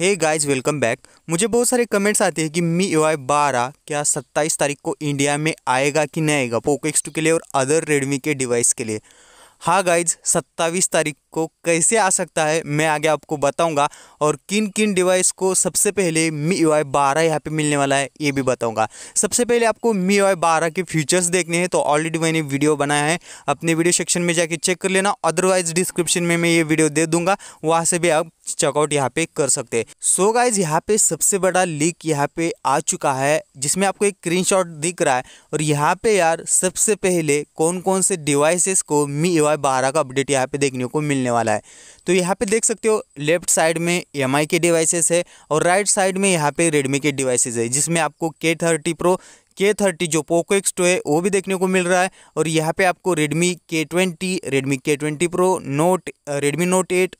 hey guys welcome back मुझे बहुत सारे कमेंट्स आते हैं कि मी यू आई बारह क्या सत्ताईस तारीख को इंडिया में आएगा कि नहीं आएगा पोको एक्स टू के लिए और अदर रेडमी के डिवाइस के लिए हाँ गाइज सत्ताईस तारीख को कैसे आ सकता है मैं आगे आपको बताऊंगा और किन किन डिवाइस को सबसे पहले मी यू आई बारह यहाँ पर मिलने वाला है ये भी बताऊंगा सबसे पहले आपको मी यू आई बारह के फीचर्स देखने हैं तो ऑलरेडी मैंने वीडियो बनाया है अपने वीडियो सेक्शन में जाके चेक कर लेना अदरवाइज डिस्क्रिप्शन में मैं ये वीडियो दे दूंगा वहाँ से भी आप चेकआउट यहाँ पे कर सकते हैं सो गाइज यहाँ पे सबसे बड़ा लीक यहाँ पे आ चुका है जिसमें आपको एक स्क्रीन दिख रहा है और यहाँ पे यार सबसे पहले कौन कौन से डिवाइसेस को मी यू आई बारह का अपडेट यहाँ पे देखने को मिल मिलने वाला है तो यहाँ पे देख सकते हो लेफ्ट साइड में एम के डिवाइसेस है और राइट साइड में यहाँ पे रेडमी के डिवाइसेस है जिसमें आपको K30 थर्टी प्रो के जो पोको एक्स है वो भी देखने को मिल रहा है और यहाँ पे आपको Redmi K20 twenty Redmi K twenty pro note Redmi note eight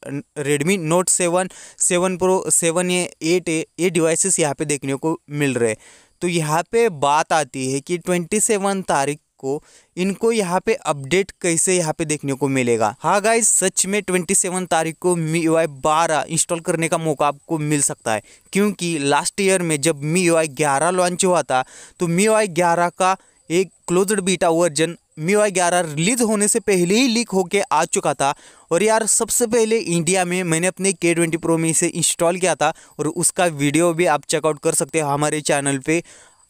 Redmi note seven seven pro seven A eight A ये डिवाइसेस यहाँ पे देखने को मिल रहे हैं तो यहाँ पे बात आती है कि 27 तारीख आपको इनको यहाँ पे अपडेट कैसे यहाँ पे देखने को मिलेगा हाँ गाइज सच में ट्वेंटी सेवन तारीख को मी यू आई बारह इंस्टॉल करने का मौका आपको मिल सकता है क्योंकि लास्ट ईयर में जब मी यू आई ग्यारह लॉन्च हुआ था तो मी यू आई ग्यारह का एक closed beta version MIUI ग्यारह रिलीज होने से पहले ही लीक होके आ चुका था और यार सबसे पहले इंडिया में मैंने अपने के ट्वेंटी प्रो में इसे इंस्टॉल किया था और उसका वीडियो भी आप चेकआउट कर सकते हो हमारे चैनल पे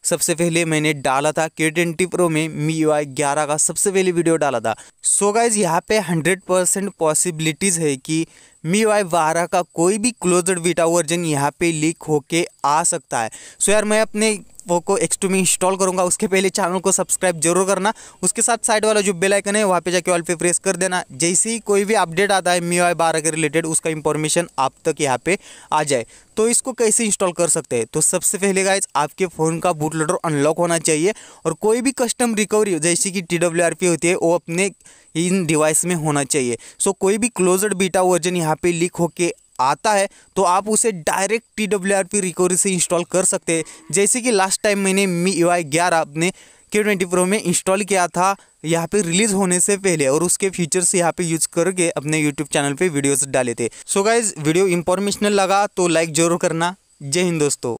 सबसे पहले मैंने डाला था के ट्वेंटी प्रो में मी यू आई ग्यारह का सबसे पहले वीडियो डाला था सो so गाइज यहाँ पे हंड्रेड परसेंट पॉसिबिलिटीज़ है कि मी वाई बारह का कोई भी क्लोज्ड वीटा वर्जन यहाँ पे लीक होके आ सकता है सो so यार मैं अपने वो को टू में इंस्टॉल करूँगा उसके पहले चैनल को सब्सक्राइब जरूर करना उसके साथ साइड वाला जो बेल आइकन है वहाँ पे जाके ऑल पे प्रेस कर देना जैसे ही कोई भी अपडेट आता है मी आई बारह के रिलेटेड उसका इंफॉर्मेशन आप तक यहाँ पे आ जाए तो इसको कैसे इंस्टॉल कर सकते हैं तो सबसे पहले गाइज आपके फ़ोन का बूट लोडर अनलॉक होना चाहिए और कोई भी कस्टम रिकवरी जैसे कि टी होती है वो अपने इन डिवाइस में होना चाहिए सो so, कोई भी क्लोज्ड बीटा वर्जन यहाँ पे लीक होके आता है तो आप उसे direct T W R P recovery से इंस्टॉल कर सकते हैं जैसे कि लास्ट टाइम मैंने मी यू आई ग्यारह अपने के ट्वेंटी प्रो में इंस्टॉल किया था यहाँ पे रिलीज़ होने से पहले और उसके फीचर्स यहाँ पे यूज करके अपने यूट्यूब चैनल पे वीडियोस डाले थे so so guys video informational लगा तो लाइक ज़रूर करना जय हिंद दोस्तों